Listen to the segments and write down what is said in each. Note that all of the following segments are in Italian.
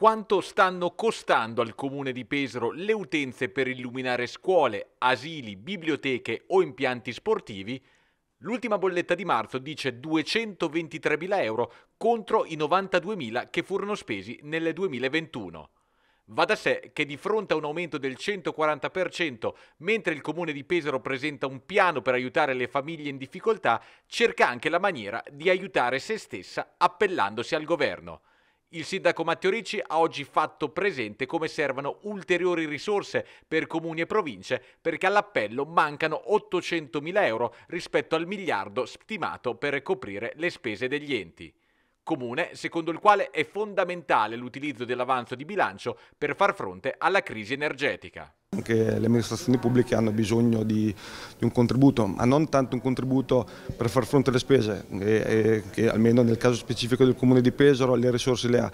quanto stanno costando al comune di Pesaro le utenze per illuminare scuole, asili, biblioteche o impianti sportivi, l'ultima bolletta di marzo dice 223.000 euro contro i 92.000 che furono spesi nel 2021. Va da sé che di fronte a un aumento del 140%, mentre il comune di Pesaro presenta un piano per aiutare le famiglie in difficoltà, cerca anche la maniera di aiutare se stessa appellandosi al governo. Il sindaco Matteo Ricci ha oggi fatto presente come servano ulteriori risorse per comuni e province perché all'appello mancano 800.000 euro rispetto al miliardo stimato per coprire le spese degli enti comune secondo il quale è fondamentale l'utilizzo dell'avanzo di bilancio per far fronte alla crisi energetica Anche le amministrazioni pubbliche hanno bisogno di, di, un contributo, ma non tanto un contributo per far fronte alle spese, e, e, che almeno nel caso specifico del Comune di Pesaro le risorse le ha,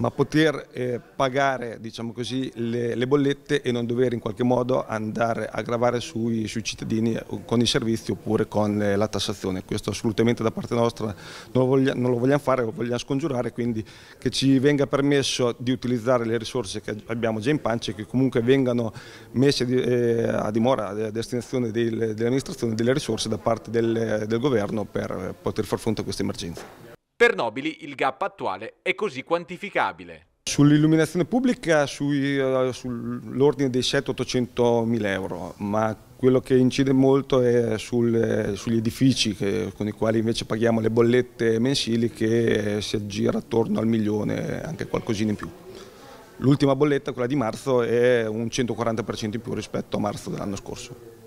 ma poter eh, pagare diciamo così, le, le, bollette e non dover in qualche modo andare a gravare sui, sui cittadini eh, con i servizi oppure con eh, la tassazione. Questo assolutamente da parte nostra non lo, voglia, non lo, vogliamo fare, lo vogliamo scongiurare, quindi che ci venga permesso di utilizzare le risorse che abbiamo già in pancia e che comunque vengano messe eh, a dimora, a destinazione dell'amministrazione, delle risorse da parte del, del governo per poter far fronte a questa emergenza. Per Nobili il gap attuale è così quantificabile. Sull'illuminazione pubblica sui, uh, sull'ordine dei 700-800 mila euro, ma quello che incide molto è sul, eh, sugli edifici che, con i quali invece paghiamo le bollette mensili che eh, si aggira attorno al milione, anche qualcosina in più. L'ultima bolletta, quella di marzo, è un 140% in più rispetto a marzo dell'anno scorso.